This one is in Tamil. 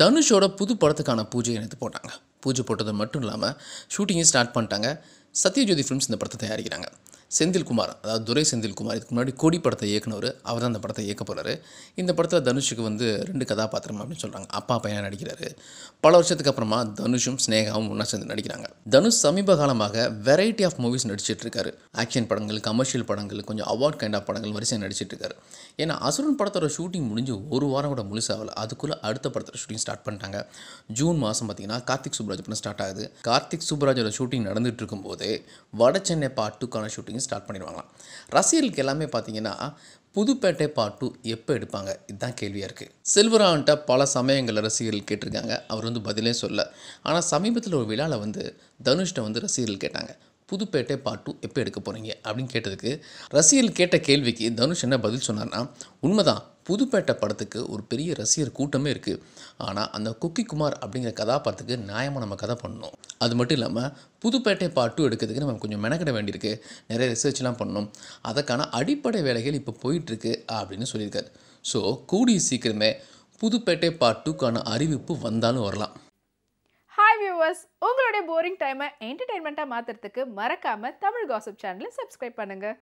தனுஷோட புது படத்துக்கான பூஜை எனக்கு போட்டாங்க பூஜை போட்டது மட்டும் இல்லாமல் ஷூட்டிங்கும் ஸ்டார்ட் பண்ணிட்டாங்க சத்யஜோதி ஃபிலிம்ஸ் இந்த படத்தை தயாரிக்கிறாங்க செந்தில்குமார் அதாவது துரை செந்தில்குமார் இதுக்கு முன்னாடி கோடி படத்தை இயக்குனவர் அவர் தான் அந்த படத்தை இயக்க போகிறாரு இந்த படத்தில் தனுஷுக்கு வந்து ரெண்டு கதாபாத்திரம் அப்படின்னு சொல்கிறாங்க அப்பா பையன் நடிக்கிறாரு பல வருஷத்துக்கு அப்புறமா தனுஷும் ஸ்னேகாவும் ஒன்றா சேர்ந்து நடிக்கிறாங்க தனுஷ் சமீப காலமாக வெரைட்டி ஆஃப் மூவிஸ் நடிச்சிட்டு இருக்காரு ஆக்ஷன் படங்கள் கமர்ஷியல் படங்கள் கொஞ்சம் அவார்ட் கைண்ட் ஆஃப் படங்கள் வரிசையாக நடிச்சிட்டு இருக்காரு ஏன்னா அசுரன் படத்தோட ஷூட்டிங் முடிஞ்சு ஒரு வாரம் கூட முழுசாகல அதுக்குள்ளே அடுத்த படத்தோட ஷூட்டிங் ஸ்டார்ட் பண்ணிட்டாங்க ஜூன் மாதம் பார்த்தீங்கன்னா கார்த்திக் சுப்ராஜ் படம் ஸ்டார்ட் ஆகுது கார்த்திக் சுப்ராஜோட ஷூட்டிங் நடந்துட்டு இருக்கும்போது வட சென்னை பார்ட் டூக்கான ஷூட்டிங் ஸ்டார்ட் பண்ணிடுவாங்களாம் ரசிகர்களுக்கு எல்லாமே பார்த்தீங்கன்னா புதுப்பேட்டை பார்ட் டூ எப்போ எடுப்பாங்க இதுதான் கேள்வியாக இருக்குது செல்வரான்ட்ட பல சமயங்களில் ரசிகர்கள் கேட்டிருக்காங்க அவர் வந்து பதிலே சொல்ல ஆனால் சமீபத்தில் ஒரு விழாவில் வந்து தனுஷ்ட வந்து ரசிகர்கள் கேட்டாங்க புதுப்பேட்டை பார்ட் டூ எப்போ எடுக்க போகிறீங்க அப்படின்னு கேட்டதுக்கு ரசிகர்கள் கேட்ட கேள்விக்கு தனுஷ் என்ன பதில் சொன்னார்னா உண்மைதான் புதுப்பேட்டை படத்துக்கு ஒரு பெரிய ரசிகர் கூட்டமே இருக்குது ஆனால் அந்த குக்கி குமார் அப்படிங்கிற கதாபாத்திரத்துக்கு நியாயமாக நம்ம கதை பண்ணணும் அது மட்டும் இல்லாமல் புதுப்பேட்டை பாட்டும் எடுக்கிறதுக்கு நம்ம கொஞ்சம் மெனக்கிட வேண்டியிருக்கு நிறைய ரிசர்ச்லாம் பண்ணணும் அதற்கான அடிப்படை வேலைகள் இப்போ போயிட்டுருக்கு அப்படின்னு சொல்லியிருக்காரு ஸோ கூடிய சீக்கிரமே புதுப்பேட்டை பாட்டுக்கான அறிவிப்பு வந்தாலும் வரலாம் ஹாய் வியூவர்ஸ் உங்களுடைய போரிங் டைமை என்டர்டைன்மெண்ட்டாக மாற்றுறதுக்கு மறக்காமல் தமிழ் காசப் சேனலை சப்ஸ்கிரைப் பண்ணுங்கள்